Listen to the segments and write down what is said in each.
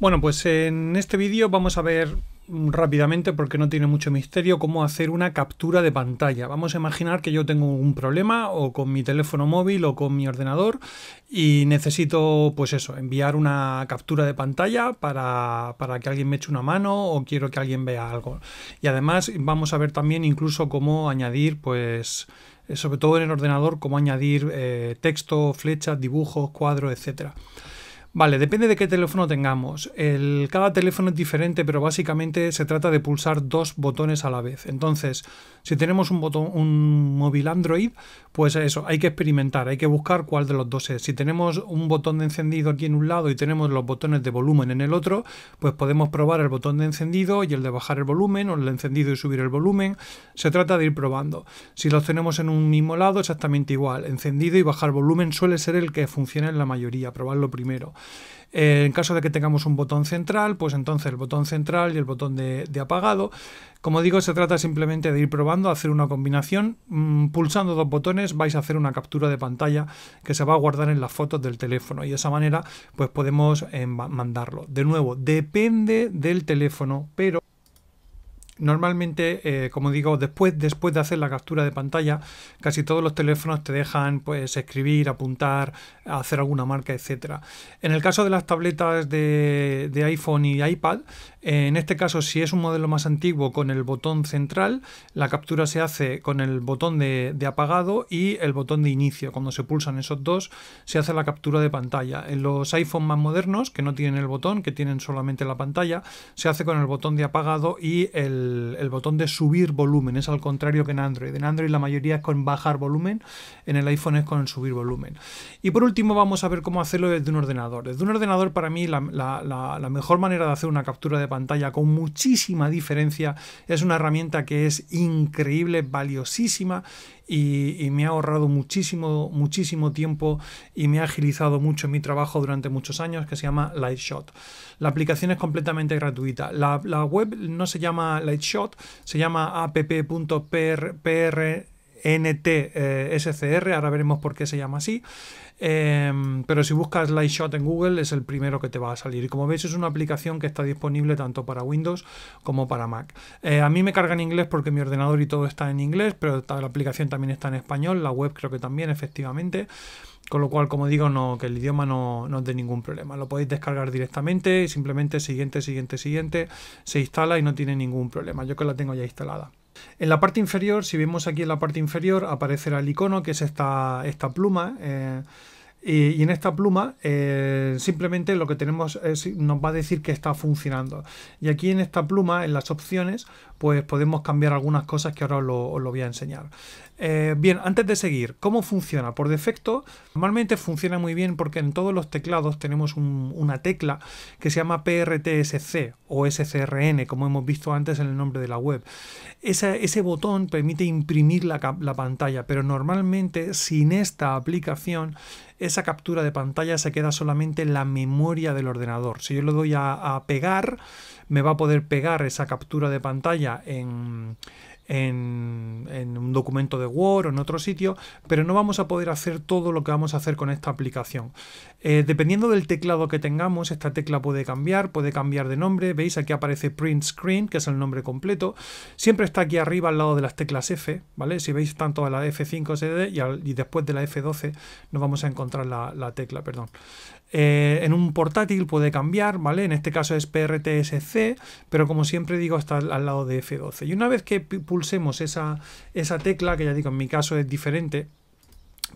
Bueno, pues en este vídeo vamos a ver rápidamente, porque no tiene mucho misterio, cómo hacer una captura de pantalla. Vamos a imaginar que yo tengo un problema o con mi teléfono móvil o con mi ordenador y necesito, pues eso, enviar una captura de pantalla para, para que alguien me eche una mano o quiero que alguien vea algo. Y además vamos a ver también incluso cómo añadir, pues eh, sobre todo en el ordenador, cómo añadir eh, texto, flechas, dibujos, cuadros, etcétera. Vale, depende de qué teléfono tengamos. cada teléfono es diferente, pero básicamente se trata de pulsar dos botones a la vez. Entonces, si tenemos un, botón, un móvil Android, pues eso, hay que experimentar, hay que buscar cuál de los dos es. Si tenemos un botón de encendido aquí en un lado y tenemos los botones de volumen en el otro, pues podemos probar el botón de encendido y el de bajar el volumen, o el encendido y subir el volumen. Se trata de ir probando. Si los tenemos en un mismo lado, exactamente igual. Encendido y bajar volumen suele ser el que funciona en la mayoría, probarlo primero. Eh, en caso de que tengamos un botón central, pues entonces el botón central y el botón de, apagado. Como digo, se trata simplemente de ir probando, hacer una combinación. Mm, pulsando dos botones vais a hacer una captura de pantalla que se va a guardar en las fotos del teléfono y de esa manera pues podemos eh, mandarlo. De nuevo, depende del teléfono, pero normalmente, eh, como digo, después, después de hacer la captura de pantalla, casi todos los teléfonos te dejan pues, escribir, apuntar, hacer alguna marca, etc. En el caso de las tabletas de, iPhone y iPad, en este caso, si es un modelo más antiguo con el botón central, la captura se hace con el botón de, de apagado y el botón de inicio. Cuando se pulsan esos dos, se hace la captura de pantalla. En los iPhone más modernos, que no tienen el botón, que tienen solamente la pantalla, se hace con el botón de apagado y el el, botón de subir volumen, es al contrario que en Android. En Android la mayoría es con bajar volumen, en el iPhone es con subir volumen. Y por último vamos a ver cómo hacerlo desde un ordenador. Desde un ordenador para mí la, la mejor manera de hacer una captura de pantalla con muchísima diferencia es una herramienta que es increíble, valiosísima y, me ha ahorrado muchísimo, muchísimo tiempo y me ha agilizado mucho mi trabajo durante muchos años que se llama Lightshot. La aplicación es completamente gratuita. La, la web no se llama Lightshot, se llama app.pr NTSCR, eh, ahora veremos por qué se llama así. Em, pero si buscas Lightshot en Google es el primero que te va a salir. Y como veis es una aplicación que está disponible tanto para Windows como para Mac. Eh, a mí me carga en inglés porque mi ordenador y todo está en inglés, pero la aplicación también está en español, la web creo que también, efectivamente. Con lo cual, como digo, no, que el idioma no, no es de ningún problema. Lo podéis descargar directamente y simplemente siguiente, siguiente, siguiente, se instala y no tiene ningún problema. Yo que la tengo ya instalada. En la parte inferior, si vemos aquí en la parte inferior, aparecerá el icono, que es esta, esta pluma. Eh, y, en esta pluma eh, simplemente lo que tenemos es, nos va a decir que está funcionando. Y aquí en esta pluma, en las opciones, pues podemos cambiar algunas cosas que ahora os lo voy a enseñar. Eh, bien, antes de seguir, ¿cómo funciona? Por defecto, normalmente funciona muy bien porque en todos los teclados tenemos una tecla que se llama PRTSC o SCRN, como hemos visto antes en el nombre de la web. ese botón permite imprimir la, pantalla, pero normalmente sin esta aplicación esa captura de pantalla se queda solamente en la memoria del ordenador. Si yo lo doy a pegar, me va a poder pegar esa captura de pantalla en en, un documento de Word o en otro sitio, pero no vamos a poder hacer todo lo que vamos a hacer con esta aplicación. Eh, dependiendo del teclado que tengamos, esta tecla puede cambiar, puede cambiar de nombre. Veis aquí aparece Print Screen, que es el nombre completo. Siempre está aquí arriba al lado de las teclas F, ¿vale? Si veis tanto a la F5 CD y, después de la F12 nos vamos a encontrar la, la tecla, perdón. Eh, en un portátil puede cambiar, ¿vale? En este caso es PRTSC, pero como siempre digo, está al lado de F12. Y una vez que pulsemos esa, tecla, que ya digo, en mi caso es diferente,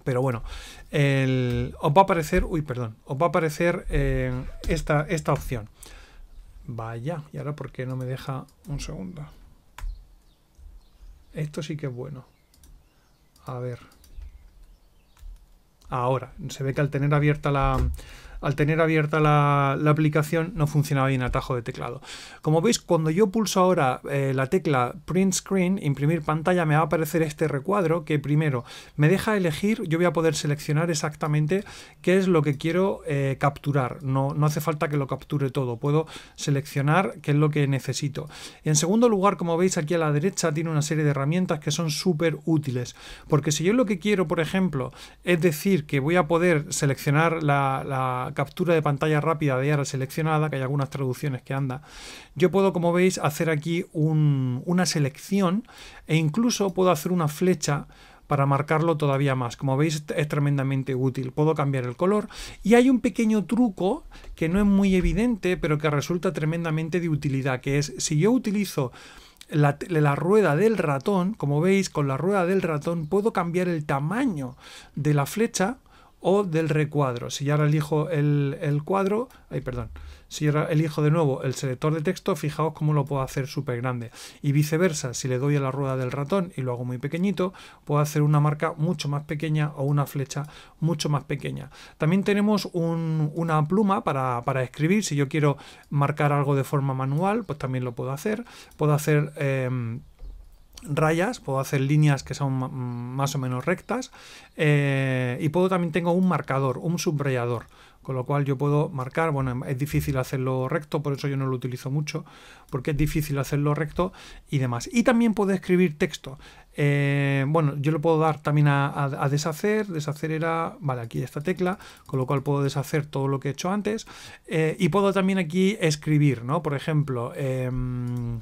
pero bueno, os va a aparecer, uy, perdón, os va a aparecer eh, esta, esta opción. Vaya, y ahora por qué no me deja un segundo. Esto sí que es bueno. A ver. Ahora, se ve que al tener abierta la, al tener abierta la, aplicación no funcionaba bien atajo de teclado. Como veis, cuando yo pulso ahora eh, la tecla Print Screen, imprimir pantalla, me va a aparecer este recuadro que primero me deja elegir, yo voy a poder seleccionar exactamente qué es lo que quiero eh, capturar. No, no hace falta que lo capture todo, puedo seleccionar qué es lo que necesito. En segundo lugar, como veis aquí a la derecha, tiene una serie de herramientas que son súper útiles, porque si yo lo que quiero, por ejemplo, es decir que voy a poder seleccionar la captura de pantalla rápida de ARA seleccionada, que hay algunas traducciones que anda, yo puedo, como veis, hacer aquí una selección e incluso puedo hacer una flecha para marcarlo todavía más. Como veis es tremendamente útil, puedo cambiar el color y hay un pequeño truco que no es muy evidente pero que resulta tremendamente de utilidad, que es si yo utilizo la, la, rueda del ratón, como veis con la rueda del ratón puedo cambiar el tamaño de la flecha o del recuadro. Si ahora elijo el, cuadro, ay, perdón, si ahora elijo de nuevo el selector de texto, fijaos cómo lo puedo hacer súper grande. Y viceversa, si le doy a la rueda del ratón y lo hago muy pequeñito, puedo hacer una marca mucho más pequeña o una flecha mucho más pequeña. También tenemos una pluma para, escribir. Si yo quiero marcar algo de forma manual, pues también lo puedo hacer. Puedo hacer... Em, rayas, puedo hacer líneas que son mm, más o menos rectas eh, y puedo también tengo un marcador, un subrayador, con lo cual yo puedo marcar, bueno, es difícil hacerlo recto, por eso yo no lo utilizo mucho, porque es difícil hacerlo recto y demás. Y también puedo escribir texto. Eh, bueno, yo lo puedo dar también a, deshacer, deshacer era, vale, aquí esta tecla, con lo cual puedo deshacer todo lo que he hecho antes eh, y puedo también aquí escribir, ¿no? Por ejemplo, em,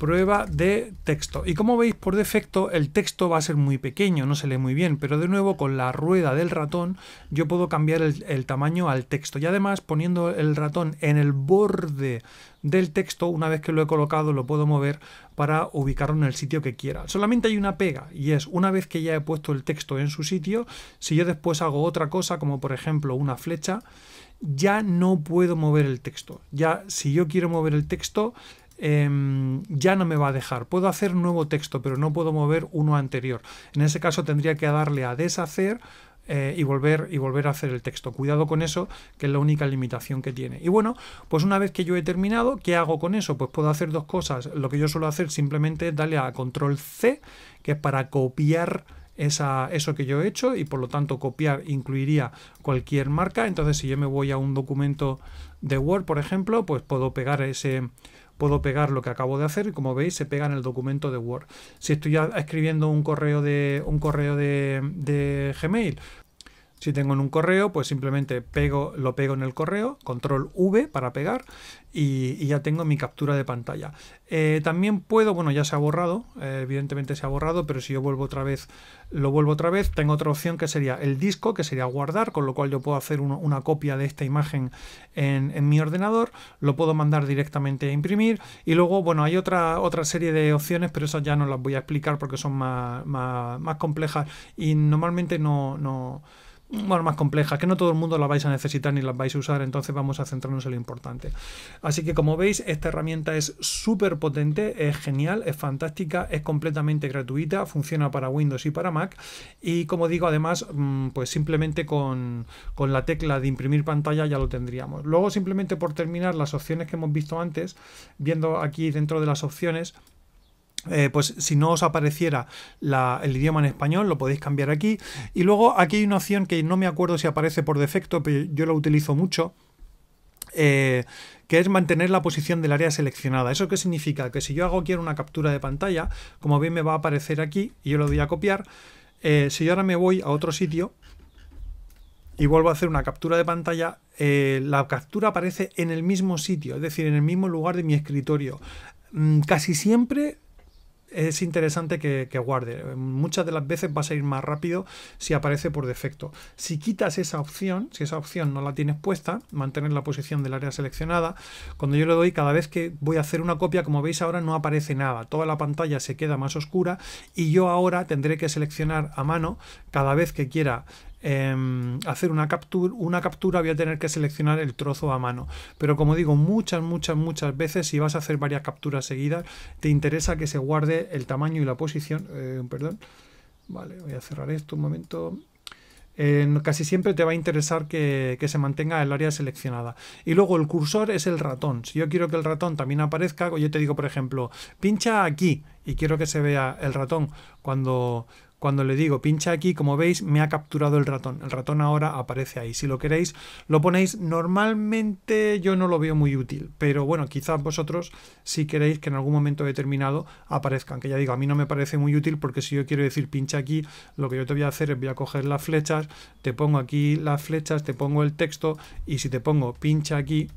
prueba de texto. Y como veis, por defecto el texto va a ser muy pequeño, no se lee muy bien, pero de nuevo con la rueda del ratón yo puedo cambiar el, tamaño al texto. Y además poniendo el ratón en el borde del texto, una vez que lo he colocado lo puedo mover para ubicarlo en el sitio que quiera. Solamente hay una pega y es una vez que ya he puesto el texto en su sitio, si yo después hago otra cosa como por ejemplo una flecha, ya no puedo mover el texto. Ya si yo quiero mover el texto, Em, ya no me va a dejar. Puedo hacer nuevo texto, pero no puedo mover uno anterior. En ese caso tendría que darle a deshacer eh, y, volver, y volver a hacer el texto. Cuidado con eso, que es la única limitación que tiene. Y bueno, pues una vez que yo he terminado, ¿qué hago con eso? Pues puedo hacer dos cosas. Lo que yo suelo hacer simplemente es darle a control C, que es para copiar esa, eso que yo he hecho y por lo tanto copiar incluiría cualquier marca. Entonces si yo me voy a un documento de Word, por ejemplo, pues puedo pegar ese puedo pegar lo que acabo de hacer y como veis se pega en el documento de Word. Si estoy escribiendo un correo de, un correo de, de Gmail, si tengo en un correo, pues simplemente pego, lo pego en el correo, control V para pegar y, ya tengo mi captura de pantalla. Eh, también puedo, bueno, ya se ha borrado, eh, evidentemente se ha borrado, pero si yo vuelvo otra vez, lo vuelvo otra vez, tengo otra opción que sería el disco, que sería guardar, con lo cual yo puedo hacer una copia de esta imagen en, mi ordenador, lo puedo mandar directamente a imprimir y luego, bueno, hay otra, otra serie de opciones, pero esas ya no las voy a explicar porque son más, más complejas y normalmente no, no bueno, más complejas, que no todo el mundo las vais a necesitar ni las vais a usar, entonces vamos a centrarnos en lo importante. Así que como veis, esta herramienta es súper potente, es genial, es fantástica, es completamente gratuita, funciona para Windows y para Mac y como digo, además, mm, pues simplemente con, con la tecla de imprimir pantalla ya lo tendríamos. Luego simplemente por terminar las opciones que hemos visto antes, viendo aquí dentro de las opciones, eh, pues si no os apareciera el idioma en español, lo podéis cambiar aquí. Y luego aquí hay una opción que no me acuerdo si aparece por defecto, pero yo la utilizo mucho. Eh, que es mantener la posición del área seleccionada. ¿Eso qué significa? Que si yo hago quiero una captura de pantalla, como bien me va a aparecer aquí, y yo lo voy a copiar, eh, si yo ahora me voy a otro sitio y vuelvo a hacer una captura de pantalla, la captura aparece en el mismo sitio, es decir, en el mismo lugar de mi escritorio. Mm, casi siempre es interesante que, guarde. Muchas de las veces va a ir más rápido si aparece por defecto. Si quitas esa opción, si esa opción no la tienes puesta, mantener la posición del área seleccionada, cuando yo le doy cada vez que voy a hacer una copia, como veis ahora no aparece nada, toda la pantalla se queda más oscura y yo ahora tendré que seleccionar a mano cada vez que quiera Em, hacer una captura, una captura voy a tener que seleccionar el trozo a mano. Pero como digo, muchas, muchas, muchas veces, si vas a hacer varias capturas seguidas, te interesa que se guarde el tamaño y la posición. Eh, perdón. Vale, voy a cerrar esto un momento. Eh, casi siempre te va a interesar que, que, se mantenga el área seleccionada. Y luego el cursor es el ratón. Si yo quiero que el ratón también aparezca, yo te digo, por ejemplo, pincha aquí y quiero que se vea el ratón cuando, cuando le digo pincha aquí, como veis, me ha capturado el ratón. El ratón ahora aparece ahí. Si lo queréis, lo ponéis. Normalmente yo no lo veo muy útil, pero bueno, quizás vosotros si queréis que en algún momento determinado aparezcan. Que ya digo, a mí no me parece muy útil porque si yo quiero decir pincha aquí, lo que yo te voy a hacer es voy a coger las flechas, te pongo aquí las flechas, te pongo el texto y si te pongo pincha aquí,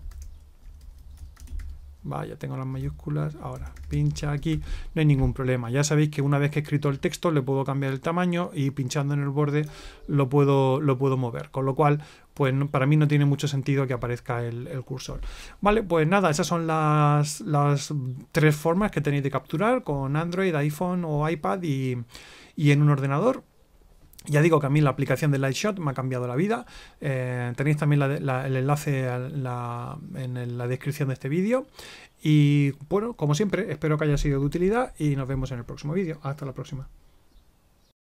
Vaya, tengo las mayúsculas. Ahora, pincha aquí. No hay ningún problema. Ya sabéis que una vez que he escrito el texto le puedo cambiar el tamaño y pinchando en el borde lo puedo, lo puedo mover. Con lo cual, pues para mí no tiene mucho sentido que aparezca el, cursor. Vale, pues nada, esas son las, tres formas que tenéis de capturar con Android, iPhone o iPad y, y en un ordenador. Ya digo que a mí la aplicación de Lightshot me ha cambiado la vida. Eh, tenéis también el enlace en la descripción de este vídeo. Y bueno, como siempre, espero que haya sido de utilidad y nos vemos en el próximo vídeo. Hasta la próxima.